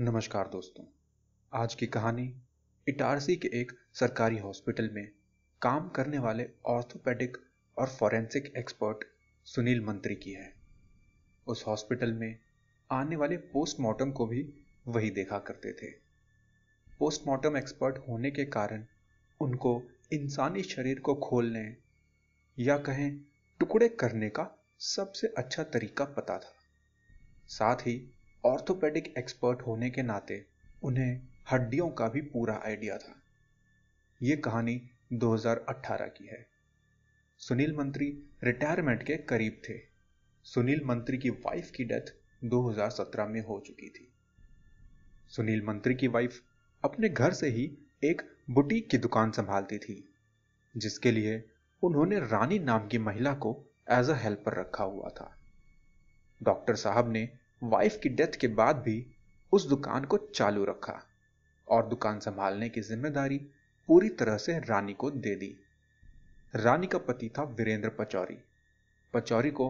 नमस्कार दोस्तों आज की कहानी इटारसी के एक सरकारी हॉस्पिटल में काम करने वाले ऑर्थोपेडिक और फॉरेंसिक एक्सपर्ट सुनील मंत्री की है उस हॉस्पिटल में आने वाले पोस्टमार्टम को भी वही देखा करते थे पोस्टमार्टम एक्सपर्ट होने के कारण उनको इंसानी शरीर को खोलने या कहें टुकड़े करने का सबसे अच्छा तरीका पता था साथ ही ऑर्थोपेडिक एक्सपर्ट होने के नाते उन्हें हड्डियों का भी पूरा आइडिया था ये कहानी 2018 की है सुनील मंत्री रिटायरमेंट के करीब थे सुनील मंत्री की वाइफ की डेथ 2017 में हो चुकी थी सुनील मंत्री की वाइफ अपने घर से ही एक बुटीक की दुकान संभालती थी जिसके लिए उन्होंने रानी नाम की महिला को एज अ हेल्पर रखा हुआ था डॉक्टर साहब ने वाइफ की डेथ के बाद भी उस दुकान को चालू रखा और दुकान संभालने की जिम्मेदारी पूरी तरह से रानी को दे दी रानी का पति था वीरेंद्र पचौरी पचौरी को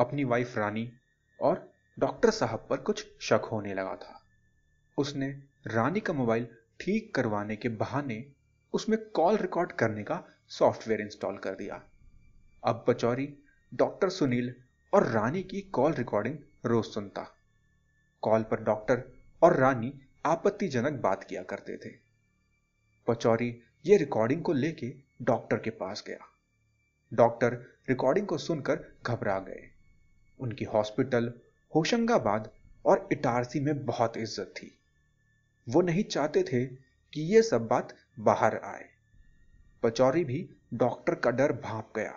अपनी वाइफ रानी और डॉक्टर साहब पर कुछ शक होने लगा था उसने रानी का मोबाइल ठीक करवाने के बहाने उसमें कॉल रिकॉर्ड करने का सॉफ्टवेयर इंस्टॉल कर दिया अब पचौरी डॉक्टर सुनील और रानी की कॉल रिकॉर्डिंग रोज सुनता कॉल पर डॉक्टर और रानी आपत्तिजनक बात किया करते थे पचौरी ये रिकॉर्डिंग को लेके डॉक्टर के पास गया डॉक्टर रिकॉर्डिंग को सुनकर घबरा गए उनकी हॉस्पिटल होशंगाबाद और इटारसी में बहुत इज्जत थी वो नहीं चाहते थे कि ये सब बात बाहर आए पचौरी भी डॉक्टर का डर भाप गया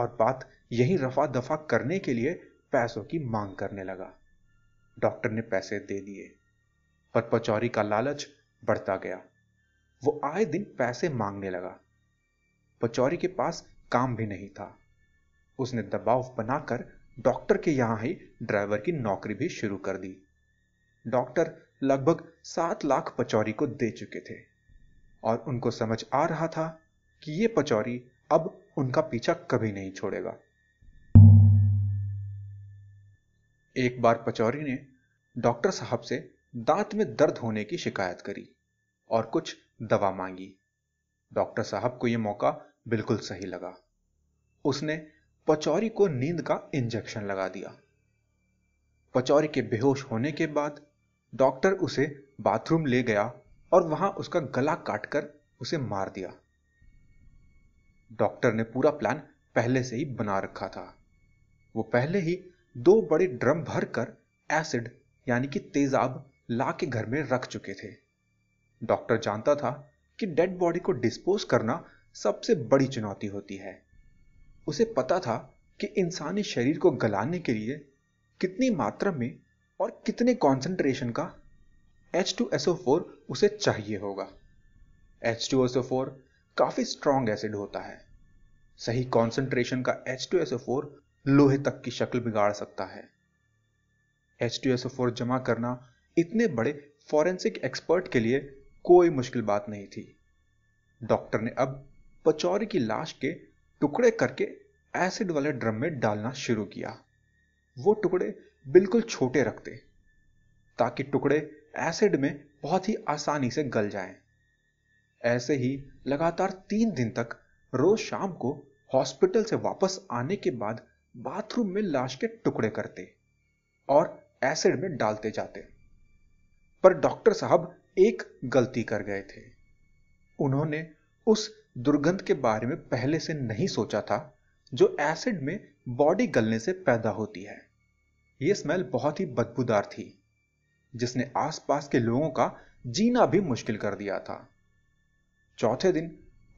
और बात यही रफा दफा करने के लिए पैसों की मांग करने लगा डॉक्टर ने पैसे दे दिए पर पचौरी का लालच बढ़ता गया वो आए दिन पैसे मांगने लगा पचौरी के पास काम भी नहीं था उसने दबाव बनाकर डॉक्टर के यहां ही ड्राइवर की नौकरी भी शुरू कर दी डॉक्टर लगभग सात लाख पचौरी को दे चुके थे और उनको समझ आ रहा था कि यह पचौरी अब उनका पीछा कभी नहीं छोड़ेगा एक बार पचौरी ने डॉक्टर साहब से दांत में दर्द होने की शिकायत करी और कुछ दवा मांगी डॉक्टर साहब को यह मौका बिल्कुल सही लगा उसने पचौरी को नींद का इंजेक्शन लगा दिया पचौरी के बेहोश होने के बाद डॉक्टर उसे बाथरूम ले गया और वहां उसका गला काटकर उसे मार दिया डॉक्टर ने पूरा प्लान पहले से ही बना रखा था वो पहले ही दो बड़े ड्रम भरकर एसिड यानी कि तेजाब ला के घर में रख चुके थे डॉक्टर जानता था कि डेड बॉडी को डिस्पोज करना सबसे बड़ी चुनौती होती है उसे पता था कि इंसानी शरीर को गलाने के लिए कितनी मात्रा में और कितने कॉन्सेंट्रेशन का एच टू एसओ फोर उसे चाहिए होगा एच टू एसओ फोर काफ़ी स्ट्रॉन्ग एसिड होता है सही कॉन्सेंट्रेशन का एच टू एसओ फोर लोहे तक की शक्ल बिगाड़ सकता है H T S O four जमा करना इतने बड़े फॉरेंसिक एक्सपर्ट के लिए कोई मुश्किल बात नहीं थी डॉक्टर ने अब पचौरी की लाश के टुकड़े करके एसिड वाले ड्रम में डालना शुरू किया वो टुकड़े बिल्कुल छोटे रखते ताकि टुकड़े एसिड में बहुत ही आसानी से गल जाएं। ऐसे ही लगातार तीन दिन तक रोज शाम को हॉस्पिटल से वापस आने के बाद बाथरूम में लाश के टुकड़े करते और एसिड में डालते जाते पर डॉक्टर साहब एक गलती कर गए थे उन्होंने उस दुर्गंध के बारे में पहले से नहीं सोचा था जो एसिड में बॉडी गलने से पैदा होती है यह स्मेल बहुत ही बदबूदार थी जिसने आसपास के लोगों का जीना भी मुश्किल कर दिया था चौथे दिन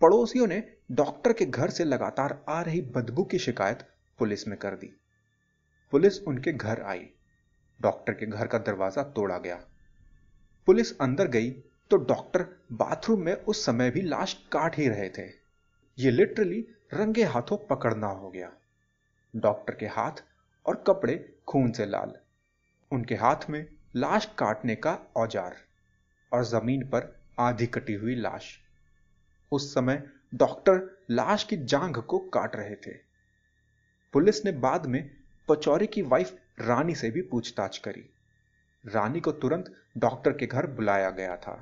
पड़ोसियों ने डॉक्टर के घर से लगातार आ रही बदबू की शिकायत पुलिस में कर दी पुलिस उनके घर आई डॉक्टर के घर का दरवाजा तोड़ा गया पुलिस अंदर गई तो डॉक्टर बाथरूम में उस समय भी लाश काट ही रहे थे ये लिटरली रंगे हाथों पकड़ना हो गया डॉक्टर के हाथ और कपड़े खून से लाल उनके हाथ में लाश काटने का औजार और जमीन पर आधी कटी हुई लाश उस समय डॉक्टर लाश की जांघ को काट रहे थे पुलिस ने बाद में पचौरी की वाइफ रानी से भी पूछताछ करी रानी को तुरंत डॉक्टर के घर बुलाया गया था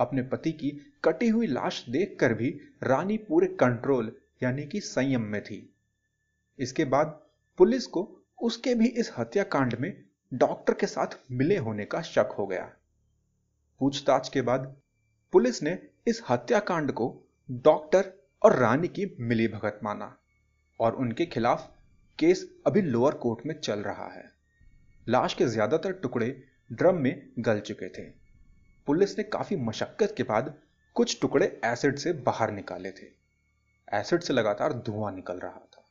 अपने पति की कटी हुई लाश देखकर भी रानी पूरे कंट्रोल यानी कि संयम में थी इसके बाद पुलिस को उसके भी इस हत्याकांड में डॉक्टर के साथ मिले होने का शक हो गया पूछताछ के बाद पुलिस ने इस हत्याकांड को डॉक्टर और रानी की मिलीभगत माना और उनके खिलाफ केस अभी लोअर कोर्ट में चल रहा है लाश के ज्यादातर टुकड़े ड्रम में गल चुके थे पुलिस ने काफी मशक्कत के बाद कुछ टुकड़े एसिड से बाहर निकाले थे एसिड से लगातार धुआं निकल रहा था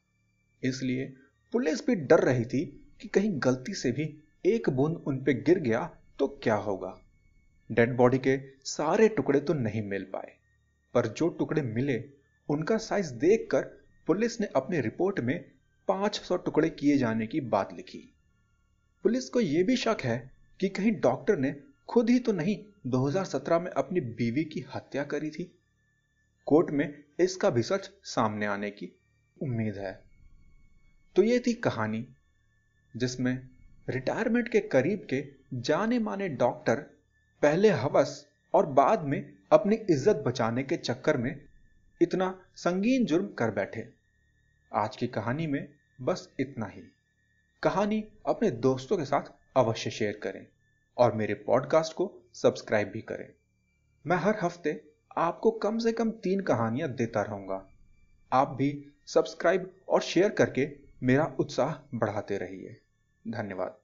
इसलिए पुलिस भी डर रही थी कि कहीं गलती से भी एक बूंद उन पर गिर गया तो क्या होगा डेड बॉडी के सारे टुकड़े तो नहीं मिल पाए पर जो टुकड़े मिले उनका साइज देखकर पुलिस ने अपनी रिपोर्ट में 500 टुकड़े किए जाने की बात लिखी पुलिस को यह भी शक है कि कहीं डॉक्टर ने खुद ही तो नहीं 2017 में अपनी बीवी की हत्या करी थी कोर्ट में इसका भी सच सामने आने की उम्मीद है तो ये थी कहानी जिसमें रिटायरमेंट के करीब के जाने माने डॉक्टर पहले हवस और बाद में अपनी इज्जत बचाने के चक्कर में इतना संगीन जुर्म कर बैठे आज की कहानी में बस इतना ही कहानी अपने दोस्तों के साथ अवश्य शेयर करें और मेरे पॉडकास्ट को सब्सक्राइब भी करें मैं हर हफ्ते आपको कम से कम तीन कहानियां देता रहूंगा आप भी सब्सक्राइब और शेयर करके मेरा उत्साह बढ़ाते रहिए धन्यवाद